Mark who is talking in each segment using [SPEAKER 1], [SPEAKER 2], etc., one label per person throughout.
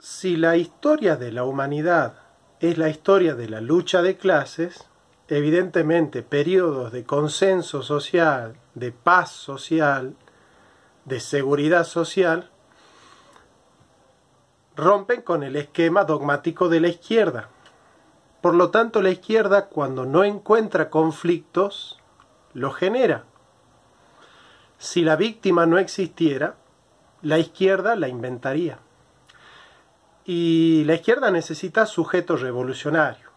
[SPEAKER 1] Si la historia de la humanidad es la historia de la lucha de clases, evidentemente periodos de consenso social, de paz social, de seguridad social, rompen con el esquema dogmático de la izquierda. Por lo tanto, la izquierda cuando no encuentra conflictos, lo genera. Si la víctima no existiera, la izquierda la inventaría. Y la izquierda necesita sujeto revolucionario,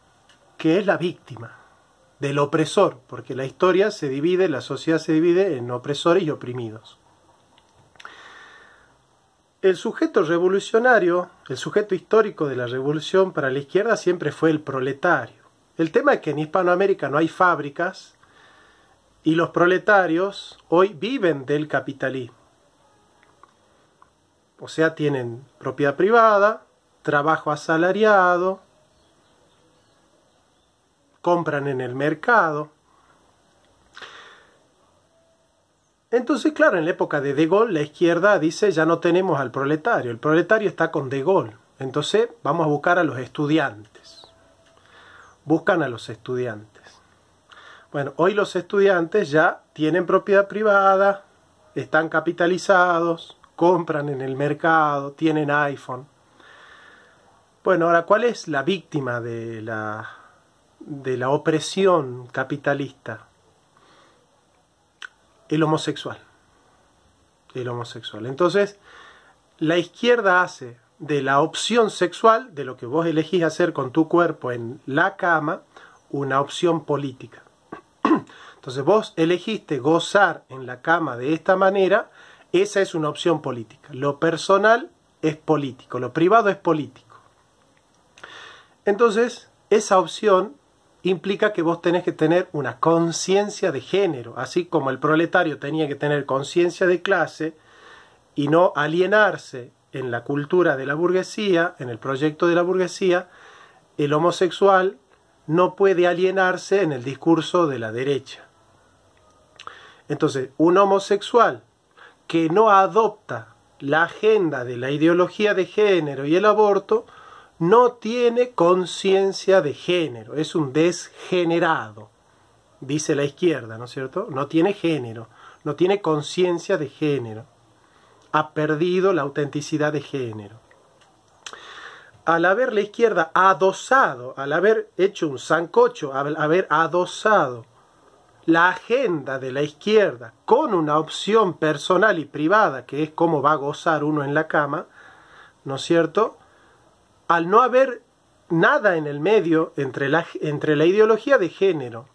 [SPEAKER 1] que es la víctima del opresor, porque la historia se divide, la sociedad se divide en opresores y oprimidos. El sujeto revolucionario, el sujeto histórico de la revolución para la izquierda siempre fue el proletario. El tema es que en Hispanoamérica no hay fábricas y los proletarios hoy viven del capitalismo. O sea, tienen propiedad privada, trabajo asalariado, compran en el mercado. Entonces, claro, en la época de De Gaulle, la izquierda dice ya no tenemos al proletario, el proletario está con De Gaulle, entonces vamos a buscar a los estudiantes. Buscan a los estudiantes. Bueno, hoy los estudiantes ya tienen propiedad privada, están capitalizados, compran en el mercado, tienen iPhone. Bueno, ahora, ¿cuál es la víctima de la, de la opresión capitalista? El homosexual. El homosexual. Entonces, la izquierda hace de la opción sexual, de lo que vos elegís hacer con tu cuerpo en la cama, una opción política. Entonces vos elegiste gozar en la cama de esta manera, esa es una opción política. Lo personal es político, lo privado es político. Entonces, esa opción implica que vos tenés que tener una conciencia de género, así como el proletario tenía que tener conciencia de clase y no alienarse en la cultura de la burguesía, en el proyecto de la burguesía, el homosexual no puede alienarse en el discurso de la derecha. Entonces, un homosexual que no adopta la agenda de la ideología de género y el aborto, no tiene conciencia de género, es un desgenerado, dice la izquierda, ¿no es cierto? No tiene género, no tiene conciencia de género, ha perdido la autenticidad de género. Al haber la izquierda adosado, al haber hecho un zancocho, al haber adosado la agenda de la izquierda con una opción personal y privada, que es cómo va a gozar uno en la cama, ¿no es cierto? al no haber nada en el medio entre la, ideología de género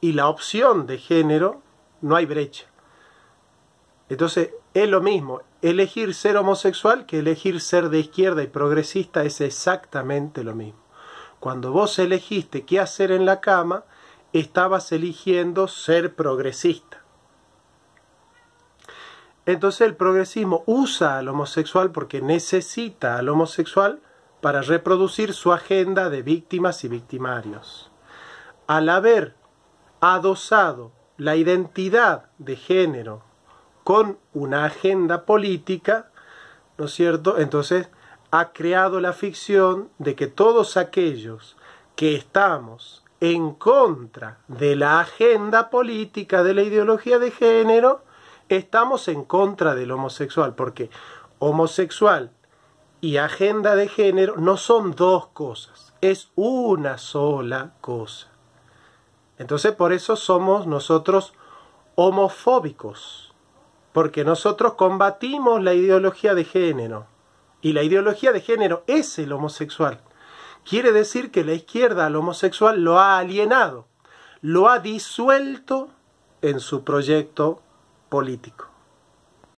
[SPEAKER 1] y la opción de género, no hay brecha. Entonces, es lo mismo, elegir ser homosexual que elegir ser de izquierda y progresista es exactamente lo mismo. Cuando vos elegiste qué hacer en la cama, estabas eligiendo ser progresista. Entonces el progresismo usa al homosexual porque necesita al homosexual para reproducir su agenda de víctimas y victimarios. Al haber adosado la identidad de género con una agenda política, ¿no es cierto? Entonces ha creado la ficción de que todos aquellos que estamos en contra de la agenda política de la ideología de género, estamos en contra del homosexual, porque homosexual y agenda de género no son dos cosas, es una sola cosa. Entonces por eso somos nosotros homofóbicos, porque nosotros combatimos la ideología de género. Y la ideología de género es el homosexual. Quiere decir que la izquierda al homosexual lo ha alienado, lo ha disuelto en su proyecto político.